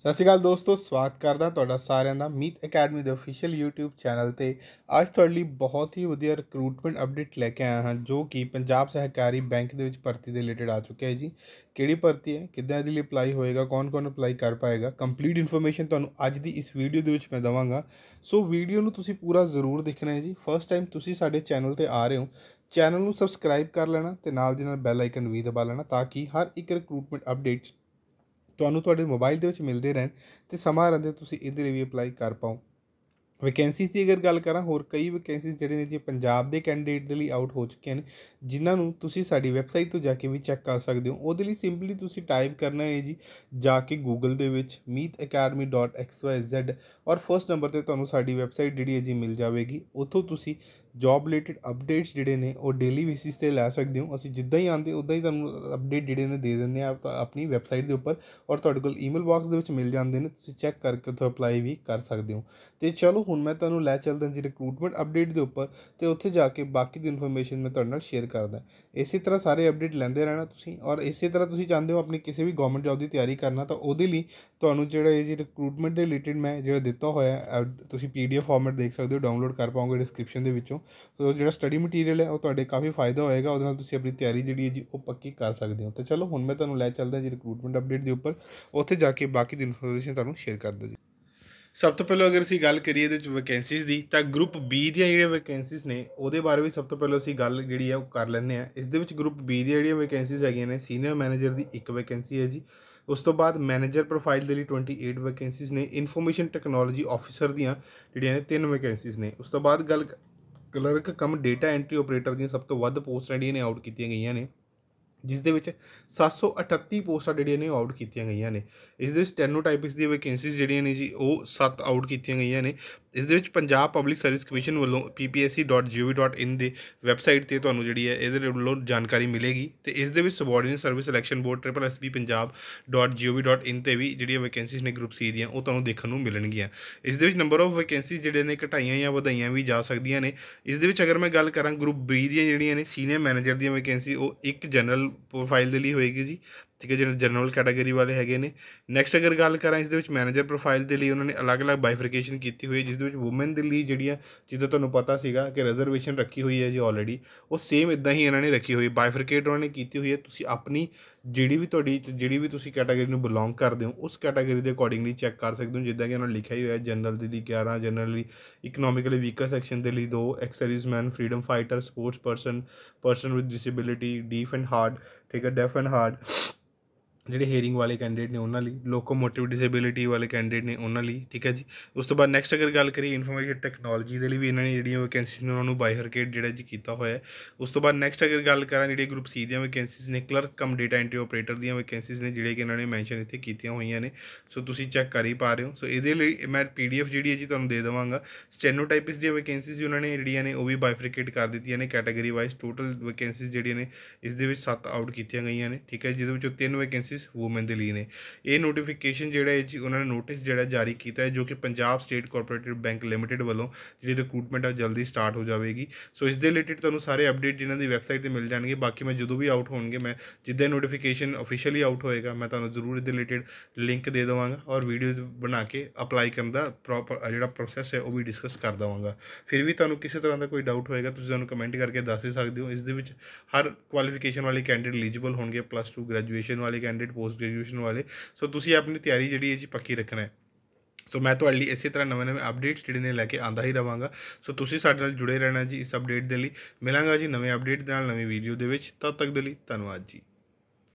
ਸਤਿ ਸ਼੍ਰੀ ਅਕਾਲ ਦੋਸਤੋ ਸਵਾਗਤ ਕਰਦਾ ਤੁਹਾਡਾ ਸਾਰਿਆਂ ਦਾ ਮੀਤ ਅਕੈਡਮੀ ਦੇ ਅਫੀਸ਼ੀਅਲ YouTube ਚੈਨਲ ਤੇ ਅੱਜ ਤੁਹਾਡੇ ਲਈ ਬਹੁਤ ਹੀ ਵਧੀਆ ਰਿਕਰੂਟਮੈਂਟ ਅਪਡੇਟ ਲੈ ਕੇ ਆਇਆ ਹਾਂ ਜੋ ਕਿ ਪੰਜਾਬ ਸਹਿਕਾਰੀ ਬੈਂਕ ਦੇ ਵਿੱਚ ਭਰਤੀ ਦੇ ਰਿਲੇਟਡ ਆ ਚੁੱਕਿਆ ਹੈ ਜੀ ਕਿਹੜੀ ਭਰਤੀ ਹੈ ਕਿੱਦਾਂ ਇਹਦੇ ਲਈ ਅਪਲਾਈ ਹੋਏਗਾ ਕੌਣ-ਕੌਣ ਅਪਲਾਈ ਕਰ ਪਾਏਗਾ ਕੰਪਲੀਟ ਇਨਫੋਰਮੇਸ਼ਨ ਤੁਹਾਨੂੰ ਅੱਜ ਦੀ ਇਸ ਵੀਡੀਓ ਦੇ ਵਿੱਚ ਮੈਂ ਦਵਾਂਗਾ ਸੋ ਵੀਡੀਓ ਨੂੰ ਤੁਸੀਂ ਪੂਰਾ ਜ਼ਰੂਰ ਦੇਖਣਾ ਹੈ ਜੀ ਫਰਸਟ ਟਾਈਮ ਤੁਸੀਂ ਸਾਡੇ ਚੈਨਲ ਤੇ ਆ ਰਹੇ ਹੋ ਚੈਨਲ ਨੂੰ ਸਬਸਕ੍ਰਾਈਬ ਕਰ ਲੈਣਾ ਤੇ ਨਾਲ ਦੀ ਨਾਲ ਬੈਲ ਆਈਕਨ ਵੀ ਦਬਾ ਲੈਣਾ ਤਾਂ ਕਿ ਹਰ ਇੱਕ ਰਿਕਰੂਟਮੈਂਟ ਅਪਡੇਟ ਤੁਹਾਨੂੰ ਤੁਹਾਡੇ ਮੋਬਾਈਲ ਦੇ ਵਿੱਚ ਮਿਲਦੇ ਰਹਿਣ ਤੇ ਸਮਾਂ ਰਹਿੰਦੇ ਤੁਸੀਂ ਇਹਦੇ ਲਈ ਵੀ ਅਪਲਾਈ ਕਰ ਪਾਓ ਵੈਕੈਂਸੀ ਦੀ ਅਗਰ ਗੱਲ ਕਰਾਂ ਹੋਰ ਕਈ ਵੈਕੈਂਸੀ ਜਿਹੜੇ ਨੇ ਜੀ ਪੰਜਾਬ ਦੇ ਕੈਂਡੀਡੇਟ ਦੇ ਲਈ ਆਊਟ ਹੋ ਚੁੱਕੇ ਨੇ ਜਿਨ੍ਹਾਂ ਨੂੰ ਤੁਸੀਂ ਸਾਡੀ ਵੈਬਸਾਈਟ ਤੋਂ ਜਾ ਕੇ ਵੀ ਚੈੱਕ ਕਰ ਸਕਦੇ ਹੋ ਉਹਦੇ ਲਈ ਸਿੰਪਲੀ ਤੁਸੀਂ ਟਾਈਪ ਕਰਨਾ ਹੈ ਜੀ ਜਾ ਕੇ Google ਦੇ ਵਿੱਚ meetacademy.xyz ਔਰ ਫਰਸਟ ਨੰਬਰ ਤੇ ਤੁਹਾਨੂੰ ਸਾਡੀ ਵੈਬਸਾਈਟ ਜਿਹੜੀ ਹੈ ਜੀ ਮਿਲ ਜਾਵੇਗੀ ਉੱਥੋਂ ਤੁਸੀਂ ਜੌਬ ਰਿਲੇਟਡ ਅਪਡੇਟਸ ਜਿਹੜੇ ਨੇ ਉਹ ਡੇਲੀ ਬੇਸਿਸ ਤੇ ਲੈ ਸਕਦੇ ਹੋ ਅਸੀਂ ਜਿੱਦਾਂ ਹੀ ਆਉਂਦੇ ਉਦਾਂ ਹੀ ਤੁਹਾਨੂੰ ਅਪਡੇਟ ਜਿਹੜੇ ਨੇ ਦੇ ਦਿੰਦੇ ਆ ਆਪਣੀ ਵੈਬਸਾਈਟ ਦੇ ਉੱਪਰ ਔਰ ਤੁਹਾਡੇ ਕੋਲ ਈਮੇਲ ਬਾਕਸ ਦੇ ਵਿੱਚ ਮਿਲ ਜਾਂਦੇ ਨੇ ਤੁਸੀਂ ਚੈੱਕ ਕਰਕੇ ਉੱਥੇ ਅਪਲਾਈ ਵੀ ਕਰ ਸਕਦੇ ਹੋ ਤੇ ਚਲੋ ਹੁਣ ਮੈਂ ਤੁਹਾਨੂੰ ਲੈ ਚੱਲਦਾ ਜੀ ਰਿਕਰੂਟਮੈਂਟ ਅਪਡੇਟ ਦੇ ਉੱਪਰ ਤੇ ਉੱਥੇ ਜਾ ਕੇ ਬਾਕੀ ਦੀ ਇਨਫੋਰਮੇਸ਼ਨ ਮੈਂ ਤੁਹਾਡੇ ਨਾਲ ਸ਼ੇਅਰ ਕਰਦਾ ਇਸੇ ਤਰ੍ਹਾਂ ਸਾਰੇ ਅਪਡੇਟ ਲੈਂਦੇ ਰਹਿਣਾ ਤੁਸੀਂ ਔਰ ਇਸੇ ਤਰ੍ਹਾਂ ਤੁਸੀਂ ਚਾਹੁੰਦੇ ਹੋ ਆਪਣੀ ਕਿਸੇ ਵੀ ਗਵਰਨਮੈਂਟ ਜੌਬ ਦੀ ਤਿਆਰੀ ਕਰਨਾ ਤਾਂ ਉਹਦੇ ਲਈ ਤੁਹਾਨੂੰ ਜਿਹੜਾ ਇਹ ਜੀ ਰਿਕਰੂਟਮੈਂਟ ਦੇ ਰਿਲੇਟਡ ਮੈਂ ਜਿਹੜਾ ਦਿੱਤਾ ਹੋਇਆ ਤੁਸੀਂ ਪੀਡੀਐਫ ਫਾਰਮੈਟ ਦੇਖ ਸਕਦੇ ਹੋ ਡਾਊਨਲੋਡ ਕਰ ਪਾਓਗੇ ਡਿਸਕ੍ਰਿਪਸ਼ਨ ਦੇ ਵਿੱਚੋਂ ਸੋ ਜਿਹੜਾ ਸਟੱਡੀ ਮਟੀਰੀਅਲ ਹੈ ਉਹ ਤੁਹਾਡੇ ਕਾਫੀ ਫਾਇਦਾ ਹੋਏਗਾ ਉਹਦੇ ਨਾਲ ਤੁਸੀਂ ਆਪਣੀ ਤਿਆਰੀ ਜਿਹੜੀ ਹੈ ਜੀ ਉਹ ਪੱਕੀ ਕਰ ਸਕਦੇ ਹੋ ਤੇ ਚਲੋ ਹੁਣ ਮੈਂ ਤੁਹਾਨੂੰ ਲੈ ਚੱਲਦਾ ਜੀ ਰਿਕਰੂਟਮੈਂਟ ਅਪਡੇਟ ਦੇ ਉੱਪਰ ਉੱਥੇ ਜਾ ਕੇ ਬਾਕੀ ਦੀ ਇਨਫੋਰਮੇਸ਼ਨ ਤੁਹਾਨੂੰ ਸ਼ੇਅਰ ਦਿੰਦਾ ਜੀ ਸਭ ਤੋਂ ਪਹਿਲਾਂ ਅਗਰ ਅਸੀਂ ਗੱਲ ਕਰੀਏ ਇਹਦੇ ਵਿੱਚ ਵੈਕੈਂਸੀਜ਼ ਦੀ ਤਾਂ ਗਰੁੱਪ B ਦੀਆਂ ਜਿਹੜੀਆਂ ਵੈਕੈਂਸੀਜ਼ ਨੇ ਉਹਦੇ ਬਾਰੇ ਵੀ ਸਭ ਤੋਂ ਪਹਿਲਾਂ ਅਸੀਂ ਗੱਲ ਜਿਹੜੀ ਹੈ ਉਹ ਕਰ ਲੈਂਦੇ ਆ ਇਸ ਦੇ ਵਿੱਚ ਗਰੁੱਪ B ਦੀਆਂ ਜਿਹੜੀਆਂ ਵੈਕੈਂਸੀਜ਼ ਹੈਗੀਆਂ ਨੇ ਸੀਨੀਅਰ ਮੈਨੇਜਰ ਦੀ ਇੱਕ ਵੈਕੈਂਸੀ ਹੈ ਜੀ ਉਸ ਤੋਂ ਬਾਅਦ ਮੈਨੇਜਰ ਪ੍ਰੋਫਾਈਲ ਦੇ ਲਈ 28 ਵੈਕੈਂਸੀਜ਼ ਨੇ ਇਨਫੋਰਮੇਸ਼ਨ ਟੈਕਨੋਲੋਜੀ ਆਫੀਸਰ ਦੀਆਂ ਜਿਹੜੀਆਂ ਨੇ ਤਿੰਨ ਵੈਕੈਂਸੀਜ਼ ਨੇ ਉਸ ਤੋਂ ਬਾਅਦ ਗੱਲ clerk cum data entry operator ਦੀਆਂ ਸਭ ਤੋਂ ਵੱਧ ਪੋਸਟਾਂ ਜਿਹੜੀਆਂ ਨੇ ਆਊਟ ਕੀਤੀਆਂ ਗਈਆਂ ਨੇ ਜਿਸ ਦੇ ਵਿੱਚ 738 ਪੋਸਟਾਂ ਜਿਹੜੀਆਂ ਨੇ ਆਊਟ ਕੀਤੀਆਂ ਗਈਆਂ ਨੇ ਇਸ ਦੇ ਵਿੱਚ ਟੈਨੋਟਾਈਪਿਕਸ ਦੀ ਵੈਕੈਂਸੀਜ਼ ਜਿਹੜੀਆਂ ਨੇ ਜੀ ਉਹ 7 ਆਊਟ ਕੀਤੀਆਂ ਗਈਆਂ ਨੇ ਇਸ ਦੇ ਵਿੱਚ ਪੰਜਾਬ ਪਬਲਿਕ ਸਰਵਿਸ ਕਮਿਸ਼ਨ ਵੱਲੋਂ ppsc.gov.in ਦੇ ਵੈਬਸਾਈਟ ਤੇ ਤੁਹਾਨੂੰ ਜਿਹੜੀ ਹੈ ਇਹਦੇ ਵੱਲੋਂ ਜਾਣਕਾਰੀ ਮਿਲੇਗੀ ਤੇ ਇਸ ਦੇ ਵਿੱਚ subordinate service selection board triplesppunjab.gov.in ਤੇ ਵੀ ਜਿਹੜੀਆਂ ਵੈਕੈਂਸੀਜ਼ ਨੇ ਗਰੁੱਪ ਸੀ ਦੀਆਂ ਉਹ ਤੁਹਾਨੂੰ ਦੇਖਣ ਨੂੰ ਮਿਲਣਗੀਆਂ ਇਸ ਦੇ ਵਿੱਚ ਨੰਬਰ ਆਫ ਵੈਕੈਂਸੀਜ਼ ਜਿਹੜੇ ਨੇ ਘਟਾਈਆਂ ਜਾਂ ਵਧਾਈਆਂ ਵੀ ਜਾ ਸਕਦੀਆਂ ਨੇ ਇਸ ਦੇ ਵਿੱਚ ਅਗਰ ਮੈਂ ਗੱਲ ਕਰਾਂ ਗਰੁੱਪ ਬੀ ਦੀਆਂ ਜਿਹੜੀਆਂ ਨੇ ਸੀਨੀਅਰ ਮੈਨੇਜਰ ਦੀਆਂ ਵੈਕੈਂਸੀ ਉਹ ਇੱਕ ਜਨਰਲ ਪ੍ਰੋਫਾਈਲ ਦੇ ਲਈ ਹੋਏਗੀ ਜੀ ਠੀਕ ਹੈ ਜਿਹੜੇ ਜਨਰਲ ਕੈਟਾਗਰੀ ਵਾਲੇ ਹੈਗੇ ਨੇ ਨੈਕਸਟ ਅਗਰ ਗੱਲ ਕਰਾਂ ਇਸ ਦੇ ਵਿੱਚ ਮੈਨੇਜਰ ਪ੍ਰੋਫਾਈਲ ਦੇ ਲਈ ਉਹਨਾਂ ਨੇ ਅਲੱਗ-ਅਲੱਗ ਬਾਈਫਰਕੇਸ਼ਨ ਕੀਤੀ ਹੋਈ ਹੈ ਜਿਸ ਦੇ ਵਿੱਚ ਔਮਨ ਦੇ ਲਈ ਜਿਹੜੀਆਂ ਜਿੱਦਾਂ ਤੁਹਾਨੂੰ ਪਤਾ ਸੀਗਾ ਕਿ ਰਿਜ਼ਰਵੇਸ਼ਨ ਰੱਖੀ ਹੋਈ ਹੈ ਜੀ ਆਲਰੇਡੀ ਉਹ ਸੇਮ ਇਦਾਂ ਹੀ ਇਹਨਾਂ ਨੇ ਰੱਖੀ ਹੋਈ ਬਾਈਫਰਕੇਟ ਉਹਨਾਂ ਨੇ ਕੀਤੀ ਹੋਈ ਹੈ ਤੁਸੀਂ ਆਪਣੀ ਜਿਹੜੀ ਵੀ ਤੁਹਾਡੀ ਜਿਹੜੀ ਵੀ ਤੁਸੀਂ ਕੈਟਾਗਰੀ ਨੂੰ ਬਿਲੋਂਗ ਕਰਦੇ ਹੋ ਉਸ ਕੈਟਾਗਰੀ ਦੇ ਅਕੋਰਡਿੰਗਲੀ ਚੈੱਕ ਕਰ ਸਕਦੇ ਹੋ ਜਿੱਦਾਂ ਕਿ ਉਹਨਾਂ ਲਿਖਿਆ ਹੀ ਹੋਇਆ ਜਨਰਲ ਦੇ ਲਈ 11 ਲਈ ਇਕਨੋਮਿਕਲੀ ਵੀਕਰ ਸੈਕਸ਼ਨ ਦੇ ਲਈ 2 ex serviceman freedom fighter sports person person with disability deaf and hard ਠੀਕ ਹੈ ਡੈਫ ਐਂਡ ਹਾਰਡ ਜਿਹੜੇ ਹੇਰਿੰਗ ਵਾਲੇ ਕੈਂਡੀਡੇਟ ਨੇ ਉਹਨਾਂ ਲਈ ਲੋਕੋਮੋਟਿਵ ਡਿਸੇਬਿਲਿਟੀ ਵਾਲੇ ਕੈਂਡੀਡੇਟ ਨੇ ਉਹਨਾਂ ਲਈ ਠੀਕ ਹੈ ਜੀ ਉਸ ਤੋਂ ਬਾਅਦ ਨੈਕਸਟ ਅਗਰ ਗੱਲ ਕਰੀਏ ਇਨਫੋਰਮੇਸ਼ਨ ਟੈਕਨੋਲੋਜੀ ਦੇ ਲਈ ਵੀ ਇਹਨਾਂ ਨੇ ਜਿਹੜੀਆਂ ਵੈਕੈਂਸੀ ਨੇ ਉਹਨਾਂ ਨੂੰ ਬਾਇਰਕੇਟ ਜਿਹੜਾ ਜੀ ਕੀਤਾ ਹੋਇਆ ਹੈ ਉਸ ਤੋਂ ਬਾਅਦ ਨੈਕਸਟ ਅਗਰ ਗੱਲ ਕਰਾਂ ਜਿਹੜੇ ਗਰੁੱਪ ਸੀ ਦੀਆਂ ਵੈਕੈਂਸੀਜ਼ ਨੇ clerk cum data entry operator ਦੀਆਂ ਵੈਕੈਂਸੀਜ਼ ਨੇ ਜਿਹੜੇ ਕਿ ਇਹਨਾਂ ਨੇ ਮੈਂਸ਼ਨ ਇੱਥੇ ਕੀਤੀਆਂ ਹੋਈਆਂ ਨੇ ਸੋ ਤੁਸੀਂ ਚੈੱਕ ਕਰ ਹੀ ਪਾ ਰਹੇ ਹੋ ਸੋ ਇਹਦੇ ਲਈ ਮੈਂ ਪੀਡੀਐਫ ਜਿਹੜੀ ਹੈ ਜੀ ਤੁਹਾਨੂੰ ਦੇ ਦਵਾਂਗਾ ਸਟੈਨੋਟਾਈਪਿਸ ਦੀਆਂ ਵੈਕੈਂਸੀਜ਼ ਵੀ ਉਹਨਾਂ ਨੇ ਜਿਹੜੀਆਂ ਨੇ ਉਹ ਵੀ ਬਾਈਫਰਕੇਟ ਕਰ ਦਿੱਤੀਆਂ ਨੇ ਕੈਟਾਗਰੀ ਵਾਈਜ਼ ਟੋਟਲ ਵੈਕੈਂਸੀਜ਼ ਜਿਹੜੀਆਂ ਨੇ ਇਸ ਦੇ ਵਿੱਚ ਆਊਟ ਕੀਤੀਆਂ ਗਈਆਂ ਨੇ ਠੀਕ ਹੈ ਜਿਹਦੇ ਵਿੱਚੋਂ ਤਿੰਨ ਵੈਕੈਂਸੀ ਸਰਵਿਸਿਜ਼ ਔਮਨ ਦੇ ਲਈ ਨੇ ਇਹ ਨੋਟੀਫਿਕੇਸ਼ਨ ਜਿਹੜਾ ਹੈ ਜੀ ਉਹਨਾਂ ਨੇ ਨੋਟਿਸ ਜਿਹੜਾ ਜਾਰੀ ਕੀਤਾ ਹੈ ਜੋ ਕਿ Punjab state cooperative bank limited ਵੱਲੋਂ ਜਿਹੜੀ ਰਿਕਰੂਟਮੈਂਟ ਆ ਜਲਦੀ ਸਟਾਰਟ ਹੋ ਜਾਵੇਗੀ ਸੋ ਇਸ ਦੇ ਰਿਲੇਟਡ ਤੁਹਾਨੂੰ ਸਾਰੇ ਅਪਡੇਟ ਇਹਨਾਂ ਦੀ ਵੈਬਸਾਈਟ ਤੇ ਮਿਲ ਜਾਣਗੇ ਬਾਕੀ ਮੈਂ ਜਦੋਂ ਵੀ ਆਊਟ ਹੋਣਗੇ ਮੈਂ ਜਿੱਦਾਂ ਨੋਟੀਫਿਕੇਸ਼ਨ ਅਫੀਸ਼ੀਅਲੀ ਆਊਟ ਹੋਏਗਾ ਮੈਂ ਤੁਹਾਨੂੰ ਜ਼ਰੂਰ ਇਹਦੇ ਰਿਲੇਟਡ ਲਿੰਕ ਦੇ ਦਵਾਂਗਾ ਔਰ ਵੀਡੀਓ ਬਣਾ ਕੇ ਅਪਲਾਈ ਕਰਨ ਦਾ ਪ੍ਰੋਪਰ ਜਿਹੜਾ ਪ੍ਰੋਸੈਸ ਹੈ ਉਹ ਵੀ ਡਿਸਕਸ ਕਰ ਦਵਾਂਗਾ ਫਿਰ ਵੀ ਤੁਹਾਨੂੰ ਕਿਸੇ ਤਰ੍ਹਾਂ ਦਾ ਕੋਈ ਡਾਊਟ ਹੋਏਗਾ ਤੁਸੀਂ ਸਾਨੂੰ ਕਮੈਂਟ ਕਰਕੇ ਦੱਸ ਵੀ ਸਕਦੇ ਹੋ ਇਸ ਦੇ ਵਿੱਚ ਹਰ ਕੁਆਲੀਫਿਕੇਸ਼ਨ ਵਾਲੇ ਕੈਂਡੀਡੇਟ ਐਲੀਜੀਬਲ ਹੋਣਗੇ ਪਲੱਸ 2 ਗ੍ਰੈਜੂਏਸ਼ਨ ਵਾਲੇ ਕੈਂਡੀਡੇਟ ਕੈਂਡੀਡੇਟ ਪੋਸਟ ਗ੍ਰੈਜੂਏਸ਼ਨ ਵਾਲੇ ਸੋ ਤੁਸੀਂ ਆਪਣੀ ਤਿਆਰੀ ਜਿਹੜੀ ਹੈ ਜੀ ਪੱਕੀ ਰੱਖਣਾ ਹੈ ਸੋ ਮੈਂ ਤੁਹਾਡੇ ਲਈ ਇਸੇ ਤਰ੍ਹਾਂ ਨਵੇਂ ਨਵੇਂ ਅਪਡੇਟਸ ਜਿਹੜੇ ਨੇ ਲੈ ਕੇ ਆਂਦਾ ਹੀ ਰਵਾਂਗਾ ਸੋ ਤੁਸੀਂ ਸਾਡੇ ਨਾਲ ਜੁੜੇ ਰਹਿਣਾ ਜੀ ਇਸ ਅਪਡੇਟ ਦੇ ਲਈ ਮਿਲਾਂਗਾ ਜੀ ਨਵੇਂ ਅਪਡੇਟ ਦੇ ਨਾਲ ਨਵੀਂ ਵੀਡੀਓ ਦੇ ਵਿੱਚ ਤਦ ਤੱਕ ਦੇ ਲਈ ਧੰਨਵਾਦ ਜੀ